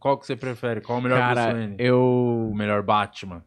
Qual que você prefere? Qual o melhor Cara, Bruce Wayne? eu... O melhor Batman?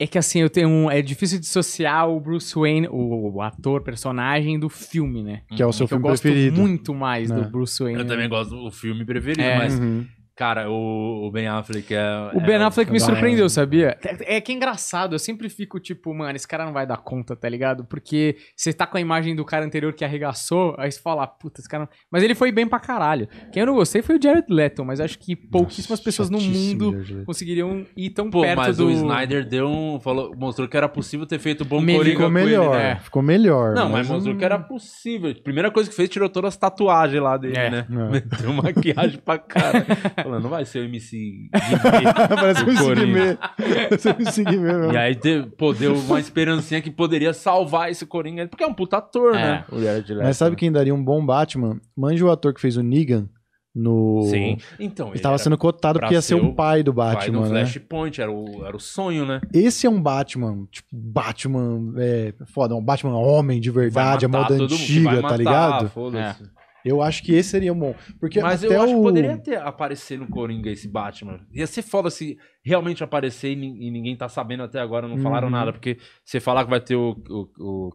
É que assim, eu tenho um... É difícil dissociar o Bruce Wayne, o ator, personagem, do filme, né? Que é o seu então, filme preferido. Eu gosto muito mais é. do Bruce Wayne. Eu também gosto do filme preferido, é. mas... Uhum. Cara, o, o, Ben Affleck é. O é Ben é Affleck me surpreendeu, sabia? É, é, que é engraçado, eu sempre fico tipo, mano, esse cara não vai dar conta, tá ligado? Porque você tá com a imagem do cara anterior que arregaçou, aí você fala, puta, esse cara não. Mas ele foi bem pra caralho. Quem eu não gostei foi o Jared Leto, mas acho que pouquíssimas Nossa, pessoas no mundo conseguiriam ir tão Pô, perto mas do. Mas o Snyder deu um. Falou, mostrou que era possível ter feito bom Me Coringa ficou melhor, ele, né? Ficou melhor. Não, mas, mas mostrou hum... que era possível. Primeira coisa que fez, tirou todas as tatuagens lá dele, é, né? Deu é. maquiagem pra cara. falando, não vai ser o MC Parece um Guimê. Parece um MC Guimê, mesmo. E aí, pô, deu uma esperancinha que poderia salvar esse Coringa, porque é um puta ator, é, né? O Jared Leto. Mas sabe quem daria um bom Batman? Manja o ator que fez o Negan no... Sim. Então, ele estava sendo cotado porque ia ser o pai do Batman, pai do né? Flashpoint, era o, era o sonho, né? Esse é um Batman, tipo, Batman é, foda, um Batman homem de verdade, a moda antiga, tá ligado? É. Eu acho que esse seria um bom. Porque Mas eu acho o... que poderia ter aparecer no Coringa esse Batman. Ia ser foda se realmente aparecer e, e ninguém tá sabendo até agora, não uhum. falaram nada. Porque você falar que vai ter o, o, o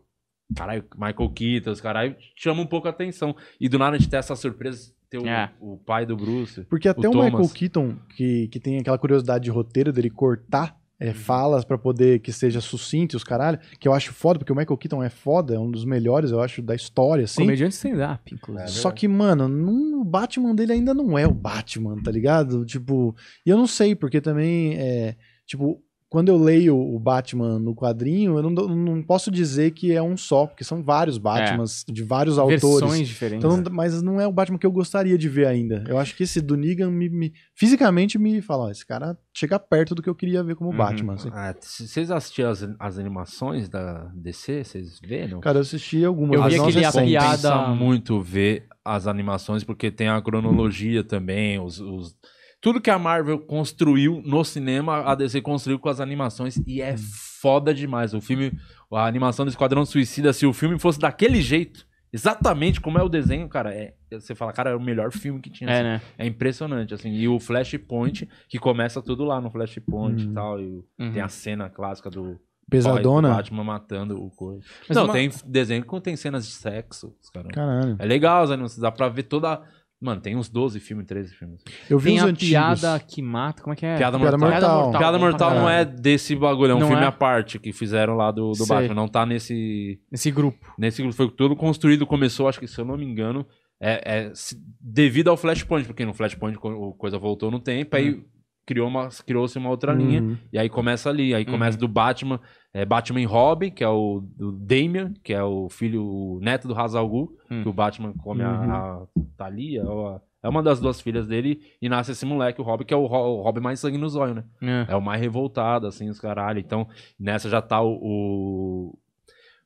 caralho, Michael Keaton, os caralho, chama um pouco a atenção. E do nada a gente ter essa surpresa, ter o, é. o pai do Bruce. Porque até o, o Michael Keaton, que, que tem aquela curiosidade de roteiro dele cortar é, uhum. falas para poder que seja sucinto os caralho, que eu acho foda, porque o Michael Keaton é foda, é um dos melhores, eu acho, da história, assim. Comediante stand-up, inclusive. É Só que, mano, não, o Batman dele ainda não é o Batman, tá ligado? Tipo, e eu não sei, porque também, é, tipo, quando eu leio o Batman no quadrinho, eu não, não posso dizer que é um só, porque são vários Batmans é. de vários autores. Versões diferentes. Então, Mas não é o Batman que eu gostaria de ver ainda. Eu acho que esse do Negan me, me fisicamente me fala, ó, esse cara chega perto do que eu queria ver como uhum. Batman. Assim. Ah, vocês assistiram as, as, animações da DC? Vocês viram? Cara, eu assisti algumas. Eu vi aquele a piada... muito ver as animações, porque tem a cronologia também, os... os tudo que a Marvel construiu no cinema, a uhum. DC construiu com as animações e é uhum. foda demais. O filme, a animação do Esquadrão Suicida, se o filme fosse daquele jeito, exatamente como é o desenho, cara, é, você fala, cara, é o melhor filme que tinha. É, assim. né? é impressionante, assim. E o Flashpoint, que começa tudo lá no Flashpoint uhum. e tal. E uhum. tem a cena clássica do. Pesadona. Pai, Batman matando o coisa. Mas Não, uma... tem desenho que tem cenas de sexo. Caramba. Caralho. É legal, Zé, não dá pra ver toda Mano, tem uns 12 filmes, 13 filmes. Eu vi tem os a antigos. piada que mata, como é que é? Piada, piada mortal. Piada mortal, piada mortal não é desse bagulho, é um não filme é? à parte que fizeram lá do, do Batman, não tá nesse nesse grupo. Nesse grupo foi tudo construído, começou, acho que se eu não me engano, é, é devido ao Flashpoint, porque no Flashpoint a coisa voltou no tempo, aí hum. criou uma criou-se uma outra uhum. linha e aí começa ali, aí uhum. começa do Batman, é, Batman Robin, que é o do Damian, que é o filho, o neto do Hazalgu, uhum. que o Batman come a, a uhum. Thalia, tá ó, é, é uma das duas filhas dele e nasce esse moleque, o Rob, que é o, Robin o Rob mais sangue no zóio, né? É. é. o mais revoltado, assim, os caralho. Então, nessa já tá o.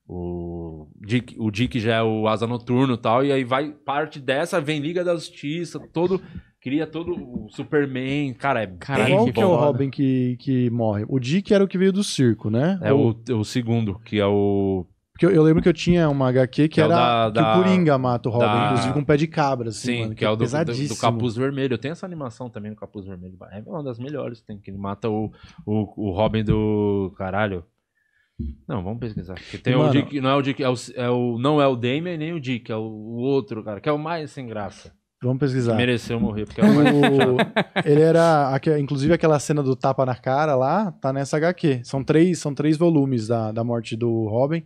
O, o Dick, o Dick já é o Asa Noturno e tal, e aí vai parte dessa, vem Liga da Justiça, todo. Cria todo o Superman, cara, é Caralho, Qual que bom, é o Robin que, que morre? O Dick era o que veio do circo, né? É o, o segundo, que é o porque eu, eu, lembro que eu tinha uma HQ que, que é era da, que da, o Coringa mata o Robin, da... inclusive com um pé de cabra, assim, Sim, mano, que, que, é, o do, do, do, Capuz Vermelho. Eu tenho essa animação também no Capuz Vermelho. É uma das melhores, tem que ele mata o, o, o Robin do caralho. Não, vamos pesquisar. Porque tem mano, o Dick, não é o Dick, é o, é o, não é o Damien nem o Dick, é o, o outro, cara, que é o mais sem graça. Vamos pesquisar. Mereceu morrer, porque é o... Ele era. Inclusive aquela cena do tapa na cara lá, tá nessa HQ. São três, são três volumes da, da morte do Robin.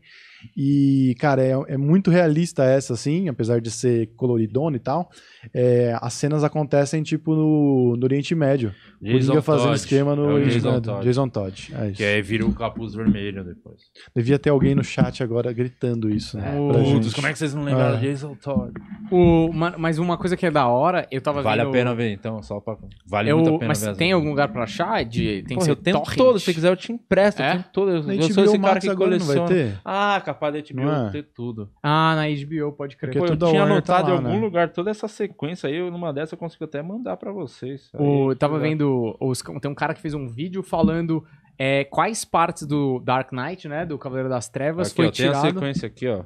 E, cara, é, é, muito realista essa, assim, apesar de ser coloridona e tal. É, as cenas acontecem, tipo, no, no Oriente Médio. Jason Coringa fazendo Todd. esquema no é Jason, Todd. Jason Todd. É que aí vira o capuz vermelho depois. Devia ter alguém no chat agora gritando isso, né? Putz, como é que vocês não lembraram? É. Jason Todd. O, mas uma coisa que é da hora, eu tava Vale vendo... a pena ver, então, só pra... Vale eu, muito a pena mas ver. Mas tem algum lugar pra achar? De, tem Pô, que ser o tempo torrent. todo, se quiser eu te empresto o é? tempo todo. Eu, eu sou esse cara que coleciona. Ah, cara capaz da HBO é? ter tudo. Ah, na HBO, pode crer. Pô, eu tinha tá anotado tá lá, em algum né? lugar toda essa sequência aí, numa dessa eu consigo até mandar para vocês. Aí, o, tava tá vendo, os, tem um cara que fez um vídeo falando é, quais partes do Dark Knight, né, do Cavaleiro das Trevas aqui, foi ó, tirado. Tem a sequência aqui, ó.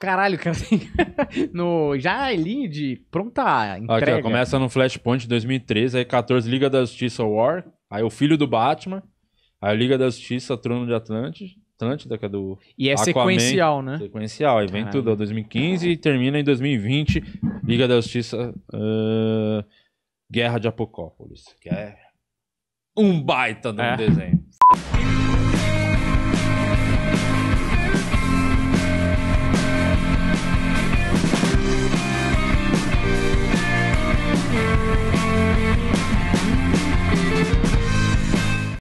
Caralho, cara no, já é linha de pronta entrega. Aqui, ó, começa no Flashpoint 2013, aí 14 Liga da Justiça War, aí o filho do Batman, aí Liga da Justiça Trono de Atlantis, né, é do. E é Aquaman, sequencial, né? Sequencial. Aí vem tudo, 2015 e termina em 2020, Liga da Justiça uh, Guerra de Apocópolis, que é um baita de um é. desenho.